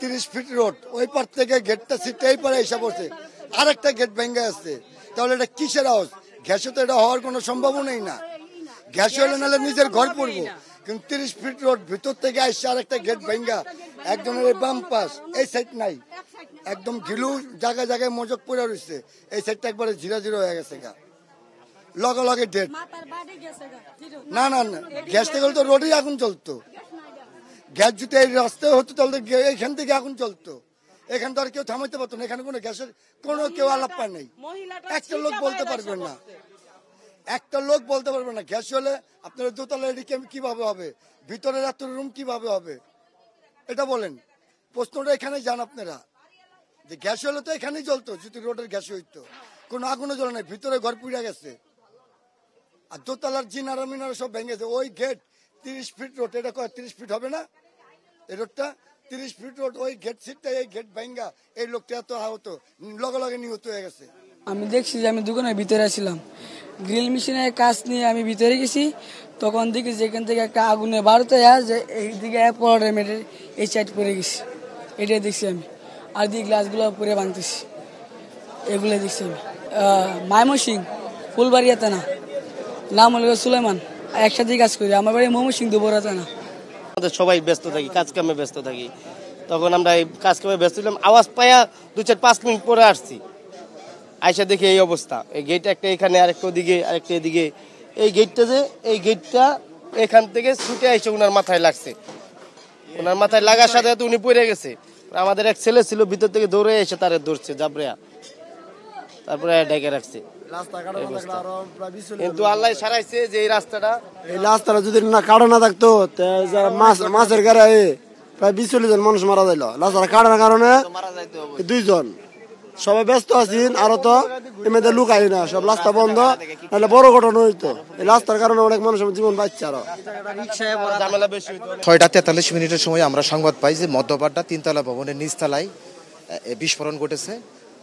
তিরিশ fit road ওই পার থেকে গেটটা সিটটা এই পারে এসে পড়ছে আর একটা গেট ভেঙে আসছে তাহলে এটা কিসের হাউস গ্যাসে তো এটা হওয়ার কোনো সম্ভাবনাই না গ্যাস হলে নাহলে নিজের ঘর পড়বো কিন্তু তিরিশ ফিট রোড ভিতর থেকে আসছে আর একটা গেট ভেঙ্গা একজনের এই বাম পাশ এই সাইড নাই একদম ঢিলু জায়গায় জায়গায় মজক পড়ে রয়েছে এই সাইডটা একবারে জিরা ঝিরো হয়ে গেছে গা লগে লগে ডেট না না না গ্যাস থেকে তো রোডই আগুন চলতো গ্যাস যদি এই রাস্তায় হতো তাহলে এখান থেকে আগুন চলতো এখান তো আর কেউ থামাইতে পারতো না এখানে কোনো গ্যাসের কোনো কেউ আলাপ পায় নেই একটা লোক বলতে পারবে না একটা লোক বলতে পারবে না গ্যাস হলে আপনারা দোতলা এটি কিভাবে হবে ভিতরে রাত্রের রুম কিভাবে হবে এটা বলেন প্রশ্নটা এখানে যান আপনারা যে গ্যাস হলে তো এখানেই জ্বলতো যদি রোডের গ্যাস হইতো কোনো আগুনও জ্বলে নাই ভিতরে ঘর পুড়ে গেছে আর দোতলার জিনারা মিনারা সব ভেঙেছে ওই গেট তিরিশ ফিট রোড এটা কয় তিরিশ ফিট হবে না এই রোডটা তিরিশ ফিট রোড ওই গেট সিটটা এই গেট ভাঙ্গা এই লোকটা এত আহত লগে লগে নিহত হয়ে গেছে আমি দেখছি যে আমি দোকানের ভিতরে ছিলাম গ্রিল মেশিনের কাজ নিয়ে আমি ভিতরে গেছি তখন দেখি যেখান থেকে একটা আগুনে বাড়তে যে এইদিকে অ্যাপোয়ার্টমেন্টের এই সাইড পড়ে গেছি এটাই দেখছি আমি আর দিয়ে গ্লাসগুলো পরে ভাঙতেছি এগুলো দেখছি আমি মায়মসিং ফুলবাড়িয়া না নাম হলো সুলেমান একসাথেই কাজ করি আমার বাড়ি মোহাম্মদ সিং দুপুরা জানা আমাদের সবাই ব্যস্ত থাকি কাজ কামে ব্যস্ত থাকি তখন আমরা এই কাজ কামে ব্যস্ত ছিলাম আওয়াজ পায়া দু চার পাঁচ মিনিট পরে আসছি আইসা দেখি এই অবস্থা এই গেট একটা এখানে আরেকটা ওদিকে আরেকটা এদিকে এই গেটটা যে এই গেটটা এখান থেকে ছুটে আইসে ওনার মাথায় লাগছে ওনার মাথায় লাগার সাথে সাথে উনি পড়ে গেছে আমাদের এক ছেলে ছিল ভিতর থেকে দৌড়ে এসে তারে ধরছে জাবরিয়া তারপরে ডেকে রাখছে কিন্তু আল্লাহ সারাইছে যে এই রাস্তাটা এই রাস্তাটা যদি না না থাকতো মাছের প্রায় বিশ চল্লিশ জন মানুষ মারা রাস্তাটা কাটার কারণে দুইজন সবাই ব্যস্ত আছেন আরো তো এমনিতে লোক আই না সব রাস্তা বন্ধ নাহলে বড় ঘটনা হইতো এই রাস্তার কারণে অনেক মানুষ জীবন পাচ্ছে আরো ছয়টা তেতাল্লিশ মিনিটের সময় আমরা সংবাদ পাই যে মধ্যপাড্ডা তিনতলা ভবনের নিচতলায় বিস্ফোরণ ঘটেছে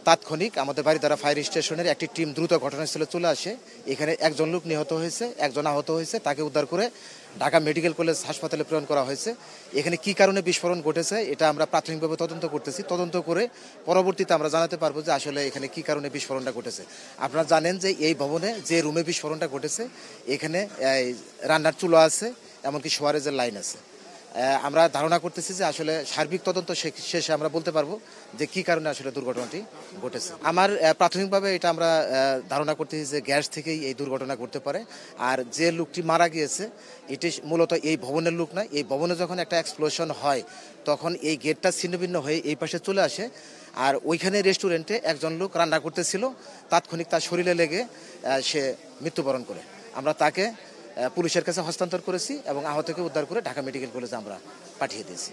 তাৎক্ষণিক আমাদের বাড়ি দ্বারা ফায়ার স্টেশনের একটি টিম দ্রুত ঘটনাস্থলে চলে আসে এখানে একজন লোক নিহত হয়েছে একজন আহত হয়েছে তাকে উদ্ধার করে ঢাকা মেডিকেল কলেজ হাসপাতালে প্রেরণ করা হয়েছে এখানে কি কারণে বিস্ফোরণ ঘটেছে এটা আমরা প্রাথমিকভাবে তদন্ত করতেছি তদন্ত করে পরবর্তীতে আমরা জানাতে পারবো যে আসলে এখানে কি কারণে বিস্ফোরণটা ঘটেছে আপনারা জানেন যে এই ভবনে যে রুমে বিস্ফোরণটা ঘটেছে এখানে রান্নার চুলো আছে এমনকি সোয়ারেজের লাইন আছে আমরা ধারণা করতেছি যে আসলে সার্বিক তদন্ত শেষে আমরা বলতে পারবো যে কি কারণে আসলে দুর্ঘটনাটি ঘটেছে আমার প্রাথমিকভাবে এটা আমরা ধারণা করতেছি যে গ্যাস থেকেই এই দুর্ঘটনা ঘটতে পারে আর যে লোকটি মারা গিয়েছে এটি মূলত এই ভবনের লোক নয় এই ভবনে যখন একটা এক্সপ্লোশন হয় তখন এই গেটটা ছিন্নভিন্ন হয়ে এই পাশে চলে আসে আর ওইখানে রেস্টুরেন্টে একজন লোক রান্না করতেছিল তাৎক্ষণিক তার শরীরে লেগে সে মৃত্যুবরণ করে আমরা তাকে পুলিশের কাছে হস্তান্তর করেছি এবং আহতকে উদ্ধার করে ঢাকা মেডিকেল কলেজে আমরা পাঠিয়ে দিয়েছি